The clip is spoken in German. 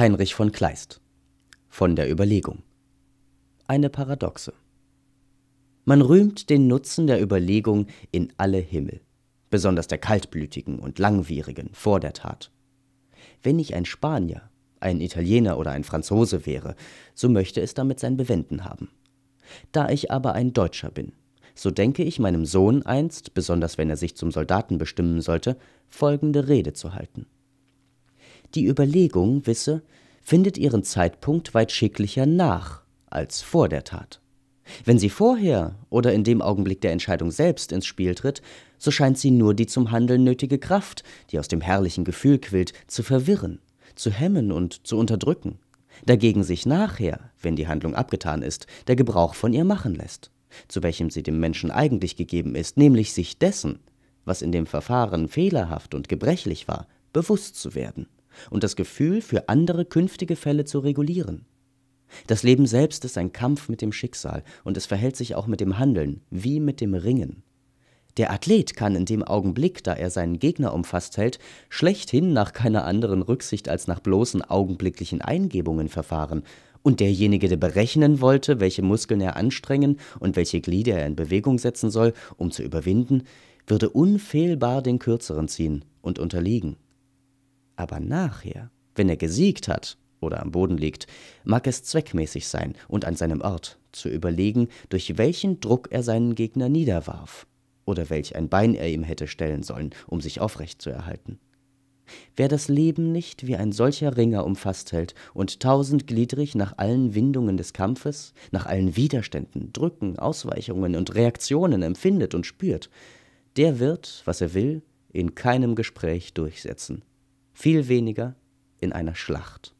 Heinrich von Kleist von der Überlegung. Eine Paradoxe. Man rühmt den Nutzen der Überlegung in alle Himmel, besonders der kaltblütigen und langwierigen vor der Tat. Wenn ich ein Spanier, ein Italiener oder ein Franzose wäre, so möchte es damit sein Bewenden haben. Da ich aber ein Deutscher bin, so denke ich meinem Sohn einst, besonders wenn er sich zum Soldaten bestimmen sollte, folgende Rede zu halten. Die Überlegung, wisse, findet ihren Zeitpunkt weit schicklicher nach als vor der Tat. Wenn sie vorher oder in dem Augenblick der Entscheidung selbst ins Spiel tritt, so scheint sie nur die zum Handeln nötige Kraft, die aus dem herrlichen Gefühl quillt, zu verwirren, zu hemmen und zu unterdrücken, dagegen sich nachher, wenn die Handlung abgetan ist, der Gebrauch von ihr machen lässt, zu welchem sie dem Menschen eigentlich gegeben ist, nämlich sich dessen, was in dem Verfahren fehlerhaft und gebrechlich war, bewusst zu werden und das Gefühl, für andere künftige Fälle zu regulieren. Das Leben selbst ist ein Kampf mit dem Schicksal und es verhält sich auch mit dem Handeln wie mit dem Ringen. Der Athlet kann in dem Augenblick, da er seinen Gegner umfasst hält, schlechthin nach keiner anderen Rücksicht als nach bloßen augenblicklichen Eingebungen verfahren, und derjenige, der berechnen wollte, welche Muskeln er anstrengen und welche Glieder er in Bewegung setzen soll, um zu überwinden, würde unfehlbar den Kürzeren ziehen und unterliegen. Aber nachher, wenn er gesiegt hat oder am Boden liegt, mag es zweckmäßig sein und an seinem Ort zu überlegen, durch welchen Druck er seinen Gegner niederwarf oder welch ein Bein er ihm hätte stellen sollen, um sich aufrecht zu erhalten. Wer das Leben nicht wie ein solcher Ringer umfasst hält und tausendgliedrig nach allen Windungen des Kampfes, nach allen Widerständen, Drücken, Ausweichungen und Reaktionen empfindet und spürt, der wird, was er will, in keinem Gespräch durchsetzen viel weniger in einer Schlacht.